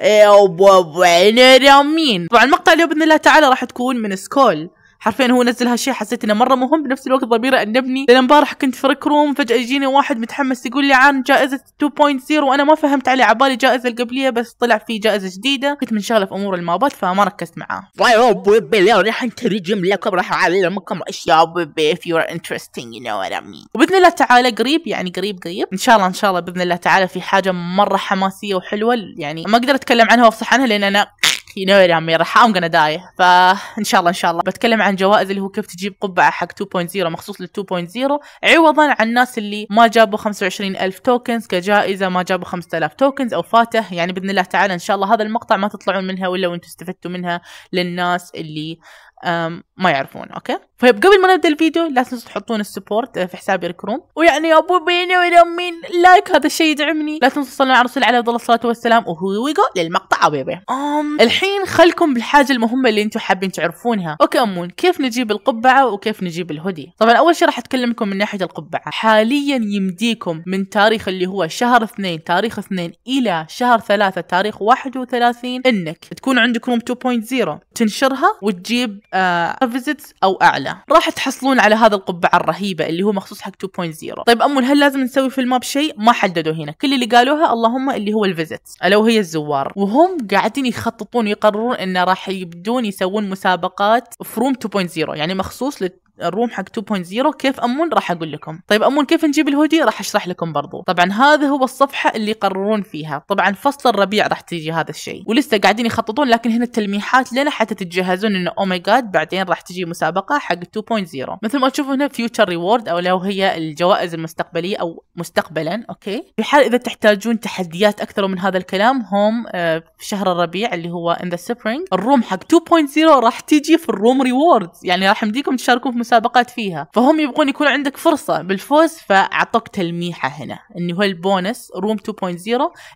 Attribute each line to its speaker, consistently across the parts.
Speaker 1: ايه ابو عيني رامين طبعا المقطع اللي باذن الله تعالى راح تكون من سكول حرفيا هو نزل هالشيء حسيت انه مره مهم بنفس الوقت ضميري انبني لان امبارح كنت في ريك روم فجاه يجيني واحد متحمس يقول لي عن جائزه 2.0 وانا ما فهمت عليه عبالي جائزه القبليه بس طلع في جائزه جديده كنت منشغله في امور المابات فما ركزت معاه ويوب وبي oh, oh, راح انترجم لكم راح اعلمكم اشياء وبي if you're interesting you know what I mean وباذن الله تعالى قريب يعني قريب قريب ان شاء الله ان شاء الله باذن الله تعالى في حاجه مره حماسيه وحلوه يعني ما اقدر اتكلم عنها وافصح عنها لان انا you know it عمي راح I'm gonna die فان شاء الله ان شاء الله بتكلم عن جوائز اللي هو كيف تجيب قبعة حق 2.0 مخصوص لل 2.0 عوضا عن الناس اللي ما جابوا 25 ألف توكنز كجائزة ما جابوا 5000 توكنز أو فاته يعني بإذن الله تعالى ان شاء الله هذا المقطع ما تطلعون منها ولا وانتم استفدتوا منها للناس اللي ما يعرفون اوكي فقبل ما نبدا الفيديو لا تنسوا تحطون السبورت آه، في حسابي الكروم ويعني يا ابو بيني ويا امين لايك هذا الشيء يدعمني لا تنسوا تصلون على الرسول عليه الصلاه والسلام وهو ويجو للمقطع ابيبي أم الحين خلكم بالحاجه المهمه اللي انتم حابين تعرفونها اوكي امون كيف نجيب القبعه وكيف نجيب الهدي طبعا اول شيء راح اتكلمكم من ناحيه القبعه حاليا يمديكم من تاريخ اللي هو شهر اثنين تاريخ اثنين الى شهر ثلاثة تاريخ 31 انك تكون عندك روم 2.0 تنشرها وتجيب فيزيتس آه، او اعلى راح تحصلون على هذا القبعه الرهيبه اللي هو مخصوص حق 2.0 طيب امل هل لازم نسوي في الماب شيء ما حددوا هنا كل اللي قالوها اللهم اللي هو الفيزيتس الا وهي الزوار وهم قاعدين يخططون يقررون انه راح يبدون يسوون مسابقات فروم 2.0 يعني مخصوص الروم حق 2.0 كيف امون راح اقول لكم طيب امون كيف نجيب الهودي راح اشرح لكم برضو طبعا هذا هو الصفحه اللي يقررون فيها طبعا فصل الربيع راح تيجي هذا الشيء ولسه قاعدين يخططون لكن هنا التلميحات لنا حتى تتجهزون انه او ماي جاد بعدين راح تجي مسابقه حق 2.0 مثل ما تشوفون هنا فيوتشر ريورد او لو هي الجوائز المستقبليه او مستقبلا اوكي في حال اذا تحتاجون تحديات اكثر من هذا الكلام هم آه، في شهر الربيع اللي هو ان ذا سبرينج الروم حق 2.0 راح تيجي في الروم ريوردز يعني راح يمديكم تشاركون في المسابقات فيها فهم يبغون يكون عندك فرصة بالفوز فأعطوك تلميحة هنا اللي هو البونس روم 2.0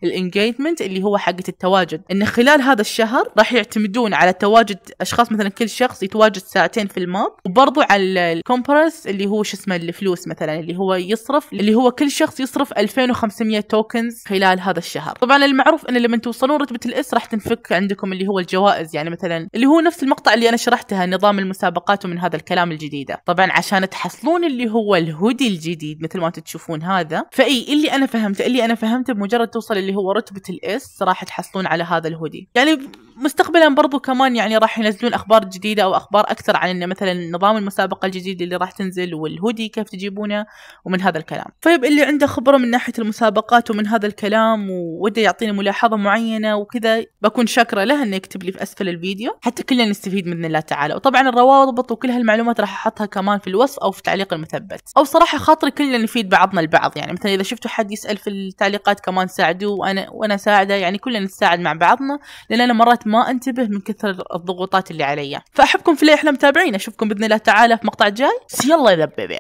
Speaker 1: الانجيجمنت اللي هو حقة التواجد ان خلال هذا الشهر راح يعتمدون على تواجد اشخاص مثلا كل شخص يتواجد ساعتين في الماب وبرضو على الكومبرس اللي هو شو اسمه الفلوس مثلا اللي هو يصرف اللي هو كل شخص يصرف 2500 توكنز خلال هذا الشهر طبعا المعروف ان لما توصلون رتبة الاس راح تنفك عندكم اللي هو الجوائز يعني مثلا اللي هو نفس المقطع اللي انا شرحته نظام المسابقات ومن هذا الكلام الجديد جديده طبعا عشان تحصلون اللي هو الهودي الجديد مثل ما تشوفون هذا فاي اللي انا فهمته اللي انا فهمته بمجرد توصل اللي هو رتبه الاس راح تحصلون على هذا الهودي يعني مستقبلا برضو كمان يعني راح ينزلون اخبار جديده او اخبار اكثر عن انه مثلا نظام المسابقه الجديد اللي راح تنزل والهودي كيف تجيبونه ومن هذا الكلام طيب اللي عنده خبره من ناحيه المسابقات ومن هذا الكلام وده يعطيني ملاحظه معينه وكذا بكون شاكره له انه يكتب لي في اسفل الفيديو حتى كلنا نستفيد باذن الله تعالى وطبعا الروابط وكل هالمعلومات راح احطها كمان في الوصف او في تعليق المثبت او صراحه خاطري كلنا نفيد بعضنا البعض يعني مثلا اذا شفتوا حد يسال في التعليقات كمان ساعدوه وانا وانا ساعده يعني كلنا نساعد مع بعضنا لان انا مرات ما انتبه من كثر الضغوطات اللي علي فاحبكم في الاحلام متابعين اشوفكم باذن الله تعالى في مقطع جاي يلا يا بيبي